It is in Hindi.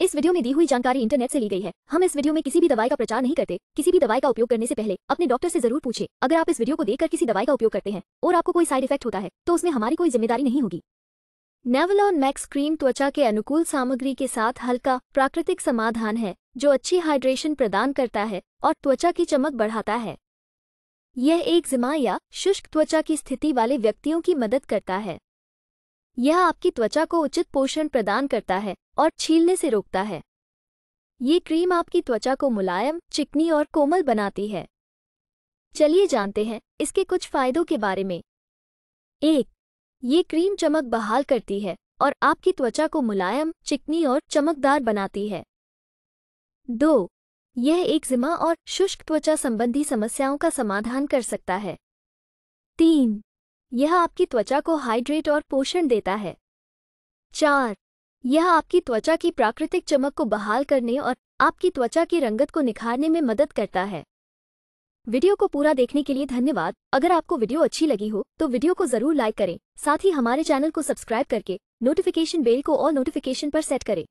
इस वीडियो में दी हुई जानकारी इंटरनेट से ली गई है हम इस वीडियो में किसी भी दवाई का प्रचार नहीं करते किसी भी दवाई का उपयोग करने से पहले अपने डॉक्टर से जरूर पूछे अगर आप इस वीडियो को देखकर किसी दवाई का उपयोग करते हैं और आपको कोई साइड इफेक्ट होता है तो उसमें हमारी कोई जिम्मेदारी नहीं होगी नेवलॉन मैक्स क्रीम त्वचा के अनुकूल सामग्री के साथ हल्का प्राकृतिक समाधान है जो अच्छी हाइड्रेशन प्रदान करता है और त्वचा की चमक बढ़ाता है यह एक जिमा या शुष्क त्वचा की स्थिति वाले व्यक्तियों की मदद करता है यह आपकी त्वचा को उचित पोषण प्रदान करता है और छीलने से रोकता है ये क्रीम आपकी त्वचा को मुलायम चिकनी और कोमल बनाती है चलिए जानते हैं इसके कुछ फायदों के बारे में एक ये क्रीम चमक बहाल करती है और आपकी त्वचा को मुलायम चिकनी और चमकदार बनाती है दो यह एक जिमा और शुष्क त्वचा संबंधी समस्याओं का समाधान कर सकता है तीन यह आपकी त्वचा को हाइड्रेट और पोषण देता है चार यह आपकी त्वचा की प्राकृतिक चमक को बहाल करने और आपकी त्वचा की रंगत को निखारने में मदद करता है वीडियो को पूरा देखने के लिए धन्यवाद अगर आपको वीडियो अच्छी लगी हो तो वीडियो को जरूर लाइक करें साथ ही हमारे चैनल को सब्सक्राइब करके नोटिफिकेशन बेल को और नोटिफिकेशन पर सेट करें